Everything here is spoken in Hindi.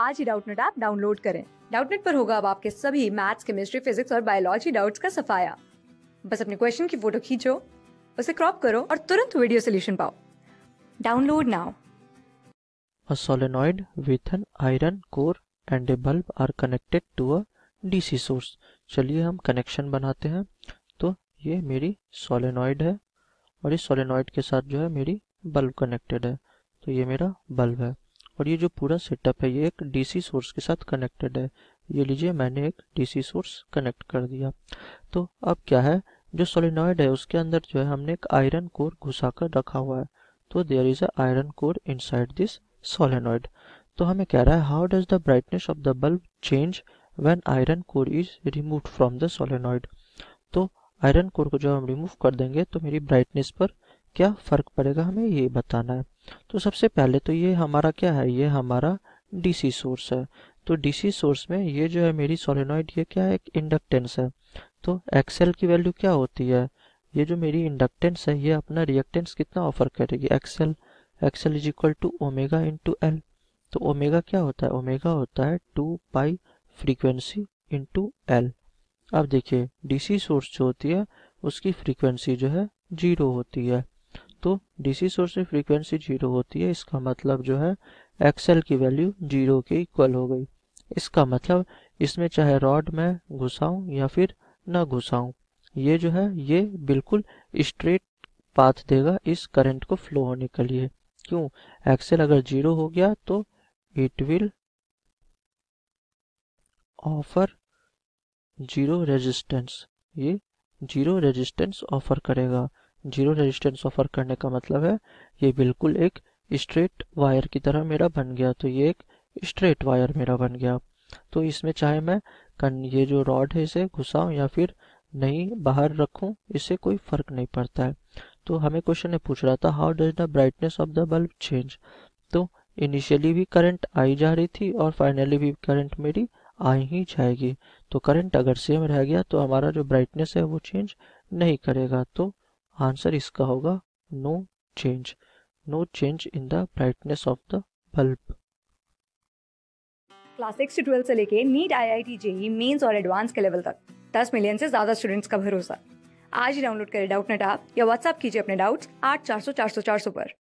आज ही डाउटनेट ऐप डाउनलोड करें डाउटनेट पर होगा अब आपके सभी मैथ्स केमिस्ट्री फिजिक्स और बायोलॉजी डाउट्स का सफाया बस अपने क्वेश्चन की फोटो खींचो उसे क्रॉप करो और तुरंत वीडियो सोल्यूशन पाओ download now A solenoid with an iron core and a bulb are connected to a DC source. चलिए हम कनेक्शन बनाते हैं तो ये मेरी सोलेनोइड है और इस सोलेनोइड के साथ जो है मेरी बल्ब कनेक्टेड है तो ये मेरा बल्ब है और ये जो पूरा सेटअप है ये एक डीसी सोर्स के साथ कनेक्टेड है ये लीजिए मैंने एक डीसी सोर्स कनेक्ट कर दिया तो अब क्या है जो सोलिनॉइड है उसके अंदर जो है हमने एक आयरन कोर घुसा कर रखा हुआ है तो there is a iron core inside this solenoid तो हमें कह रहा है how does the brightness of the bulb change when iron core is remove from the solenoid तो आयरन कोर को जब हम रिमूव कर देंगे तो मेरी ब्राइटनेस पर क्या फ़र्क पड़ेगा हमें ये बताना है तो सबसे पहले तो ये हमारा क्या है ये हमारा डीसी सोर्स है तो डीसी सोर्स में ये जो है मेरी सोलिनॉइड ये क्या है एक इंडक्टेंस है तो एक्सएल की वैल्यू क्या होती है ये जो मेरी इंडक्टेंस है ये अपना रिएक्टेंस कितना ऑफर करेगी XL XL is equal to omega into L तो ओमेगा क्या होता है ओमेगा होता है two pi frequency into L अब देखिए डीसी सोर्स जो होती है उसकी फ्रीक्वेंसी जो है जीरो होती है तो डीसी सोर्स में फ्रीक्वेंसी जीरो होती है इसका मतलब जो है एक्सएल की वैल्यू जीरो के इक्वल हो गई इसका मतलब इसमें चाहे रॉड में घुसाऊं या फिर ना घुसाऊं ये जो है ये बिल्कुल स्ट्रेट पाथ देगा इस करंट को फ्लो होने के लिए क्यों एक्सेल अगर जीरो हो गया तो it will offer zero resistance ये जीरो रेजिस्टेंस ऑफर करेगा जीरो रेजिस्टेंस ऑफर करने का मतलब है ये बिल्कुल एक स्ट्रेट वायर की तरह मेरा बन गया तो ये एक स्ट्रेट वायर मेरा बन गया तो इसमें चाहे मैं ये जो रॉड है इसे घुसाऊँ या फिर नहीं बाहर रखूं इससे कोई फर्क नहीं पड़ता है तो हमें क्वेश्चन पूछ रहा था how does the brightness of the bulb change तो इनिशियली भी करंट आई जा रही थी और फाइनली भी करंट मेरी आ ही जाएगी तो करंट अगर सेम रह गया तो हमारा जो ब्राइटनेस है वो चेंज नहीं करेगा तो आंसर इसका होगा no change no change in the brightness of the bulb class six से ट्वेल्थ से लेके NEET I I T JEE mains और एडवांस के लेवल तक दस मिलियन से ज्यादा स्टूडेंट्स का भरोसा आज ही डाउनलोड करें डाउट नेट आप या व्हाट्सअप कीजिए अपने डाउट्स आठ चार सौ चार सौ चार सौ पर